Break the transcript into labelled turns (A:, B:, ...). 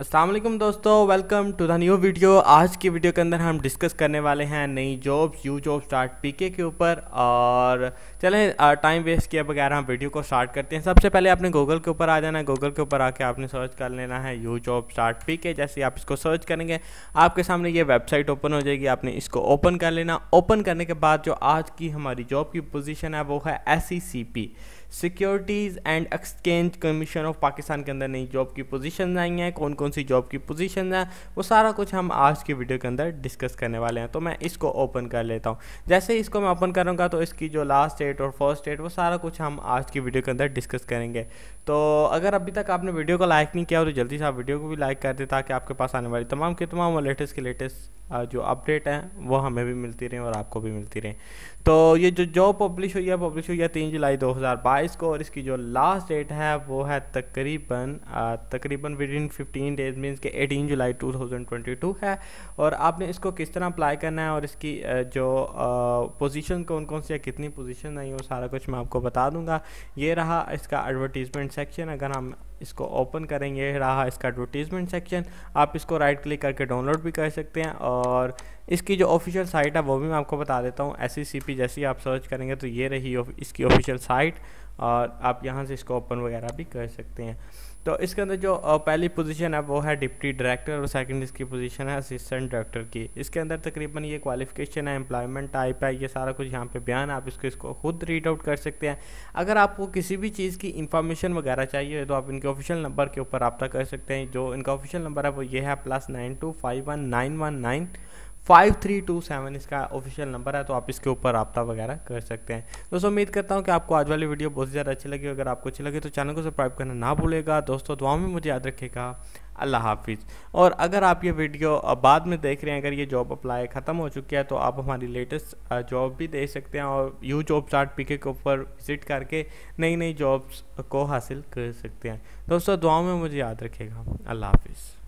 A: असलम दोस्तों welcome to the new video आज की वीडियो के अंदर हम डिस्कस करने वाले हैं नई jobs you job start PK के ऊपर और चलें टाइम वेस्ट किए बगैर हम वीडियो को स्टार्ट करते हैं सबसे पहले आपने गूगल के ऊपर आ जाना है गूगल के ऊपर आके आपने सर्च कर लेना है यू जॉब स्टार्ट पीके जैसे आप इसको सर्च करेंगे आपके सामने ये वेबसाइट ओपन हो जाएगी आपने इसको ओपन कर लेना ओपन करने के बाद जो आज की हमारी जॉब की पोजिशन है वो है एस securities and exchange commission of Pakistan के अंदर नई जॉब की पोजिशन आई हैं कौन कौन कौन सी जॉब की पोजीशन है वो सारा कुछ हम आज की वीडियो के अंदर डिस्कस करने वाले हैं तो मैं इसको ओपन कर लेता हूँ जैसे इसको मैं ओपन करूँगा तो इसकी जो लास्ट डेट और फर्स्ट डेट वो सारा कुछ हम आज की वीडियो के अंदर डिस्कस करेंगे तो अगर अभी तक आपने वीडियो को लाइक नहीं किया तो जल्दी से आप वीडियो को भी लाइक कर दें ताकि आपके पास आने वाली तमाम के तमाम और लेटेस्ट के लेटेस्ट जो अपडेट हैं वो हमें भी मिलती रहें और आपको भी मिलती रहें तो ये जो जॉब पब्लिश हुई है पब्लिश हुई है तीन जुलाई 2022 को और इसकी जो लास्ट डेट है वो है तकरीबन तकरीबन within fifteen days means के 18 जुलाई 2022 है और आपने इसको किस तरह अप्लाई करना है और इसकी जो पोजीशन कौन कौन सी है कितनी पोजीशन है वो सारा कुछ मैं आपको बता दूंगा ये रहा इसका एडवर्टीज़मेंट सेक्शन अगर हम इसको ओपन करेंगे रहा इसका एडवर्टीज़मेंट सेक्शन आप इसको राइट क्लिक करके डाउनलोड भी कर सकते हैं और इसकी जो ऑफिशियल साइट है वो भी मैं आपको बता देता हूँ एस सी e जैसी आप सर्च करेंगे तो ये रही इसकी ऑफिशियल साइट और आप यहाँ से इसको ओपन वगैरह भी कर सकते हैं तो इसके अंदर जो पहली पोजीशन है वो है डिप्टी डायरेक्टर और सेकंड इसकी पोजीशन है असिस्टेंट डायरेक्टर की इसके अंदर तकरीबन ये क्वालिफिकेशन है एम्प्लॉयमेंट टाइप है ये सारा कुछ यहाँ पे बयान आप इसको इसको खुद रीड आउट कर सकते हैं अगर आपको किसी भी चीज़ की इन्फॉर्मेशन वगैरह चाहिए तो आप इनके ऑफिशियल नंबर के ऊपर रबता कर सकते हैं जो इनका ऑफिशियल नंबर है वो ये है plus nine two five one nine one nine five three two seven इसका ऑफिशियल नंबर है तो आप इसके ऊपर रबता वगैरह कर सकते हैं दोस्तों उम्मीद करता हूँ कि आपको आज वाली वीडियो बहुत ज़्यादा अच्छी लगी अगर आपको अच्छी लगी तो चैनल को सब्सक्राइब करना ना भूलेगा दोस्तों दुआ में मुझे याद रखेगा अल्लाह हाफिज़ और अगर आप ये वीडियो बाद में देख रहे हैं अगर ये जॉब अप्लाई ख़त्म हो चुकी है तो आप हमारी लेटेस्ट जॉब भी देख सकते हैं और यू जॉब स्टार्ट पी के ऊपर विज़िट करके नई नई जॉब्स को हासिल कर सकते हैं दोस्तों दुआओं में मुझे याद रखेगा अल्लाह हाफिज़